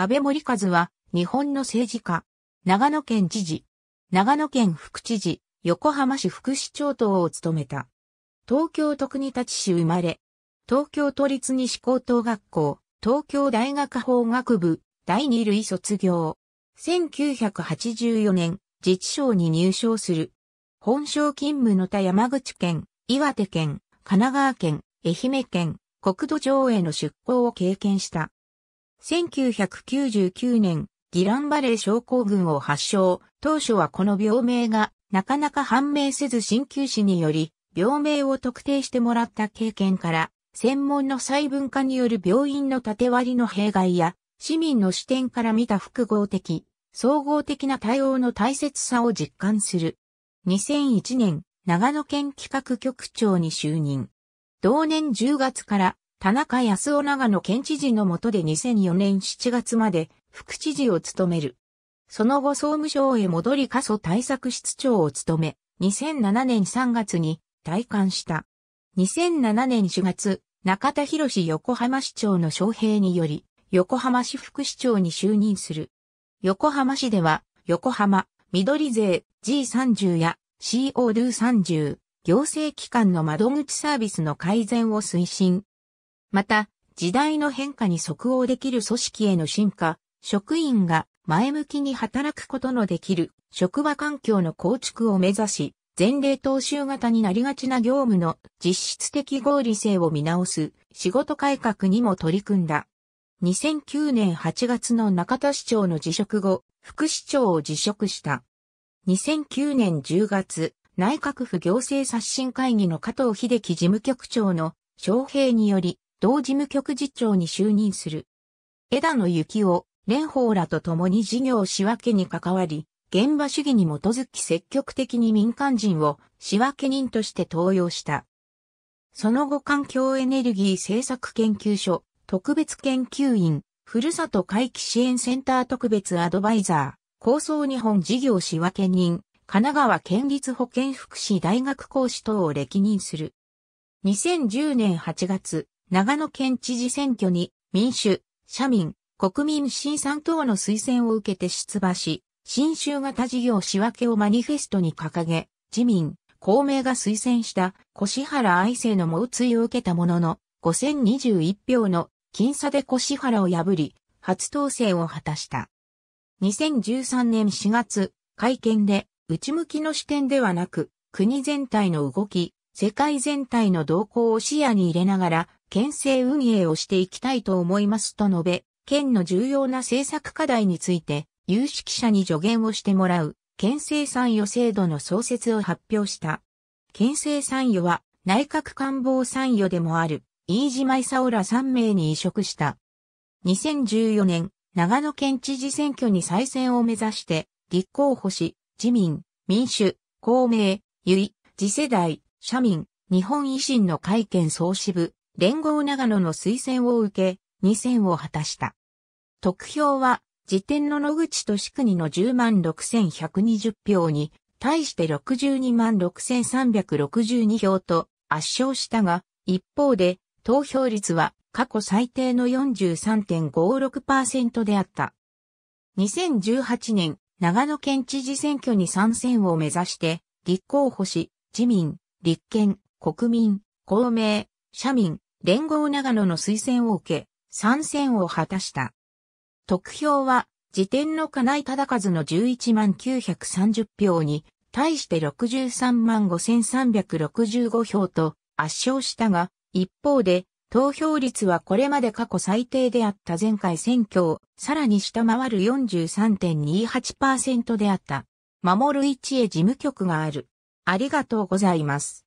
安倍森和は、日本の政治家、長野県知事、長野県副知事、横浜市副市長等を務めた。東京都国立市生まれ、東京都立西高等学校、東京大学法学部、第二類卒業。1984年、自治省に入省する。本省勤務の他山口県、岩手県、神奈川県、愛媛県、国土上への出向を経験した。1999年、ギランバレー症候群を発症。当初はこの病名がなかなか判明せず鍼灸師により、病名を特定してもらった経験から、専門の細分化による病院の縦割りの弊害や、市民の視点から見た複合的、総合的な対応の大切さを実感する。2001年、長野県企画局長に就任。同年10月から田中康夫長野県知事の下で2004年7月まで副知事を務める。その後総務省へ戻り過疎対策室長を務め、2007年3月に退官した。2007年4月、中田博士横浜市長の招聘により、横浜市副市長に就任する。横浜市では、横浜、緑税 G30 や CO d ー30、行政機関の窓口サービスの改善を推進、また、時代の変化に即応できる組織への進化、職員が前向きに働くことのできる職場環境の構築を目指し、前例踏襲型になりがちな業務の実質的合理性を見直す仕事改革にも取り組んだ。2009年8月の中田市長の辞職後、副市長を辞職した。2009年10月、内閣府行政刷新会議の加藤秀樹事務局長の招聘により、同事務局次長に就任する。枝野幸男、蓮舫らと共に事業仕分けに関わり、現場主義に基づき積極的に民間人を仕分け人として登用した。その後環境エネルギー政策研究所、特別研究員、ふるさと回帰支援センター特別アドバイザー、構想日本事業仕分け人、神奈川県立保健福祉大学講師等を歴任する。2010年8月、長野県知事選挙に民主、社民、国民新三党の推薦を受けて出馬し、新州型事業仕分けをマニフェストに掲げ、自民、公明が推薦した越原愛生の猛追を受けたものの、5021票の僅差で越原を破り、初当選を果たした。2013年4月、会見で、内向きの視点ではなく、国全体の動き、世界全体の動向を視野に入れながら、県政運営をしていきたいと思いますと述べ、県の重要な政策課題について、有識者に助言をしてもらう、県政参与制度の創設を発表した。県政参与は、内閣官房参与でもある、飯島勲ら3名に移植した。2014年、長野県知事選挙に再選を目指して、立候補し、自民、民主、公明、ゆい、次世代、社民、日本維新の会県総支部、連合長野の推薦を受け、2選を果たした。得票は、時点の野口と宿国の10万6120票に、対して62万6362票と圧勝したが、一方で、投票率は過去最低の43.56%であった。2018年、長野県知事選挙に参戦を目指して、立候補し、自民、立憲、国民、公明、社民、連合長野の推薦を受け、参戦を果たした。得票は、時点の金井忠和の11万930票に、対して63万5365票と圧勝したが、一方で、投票率はこれまで過去最低であった前回選挙をさらに下回る43.28%であった。守る一へ事務局がある。ありがとうございます。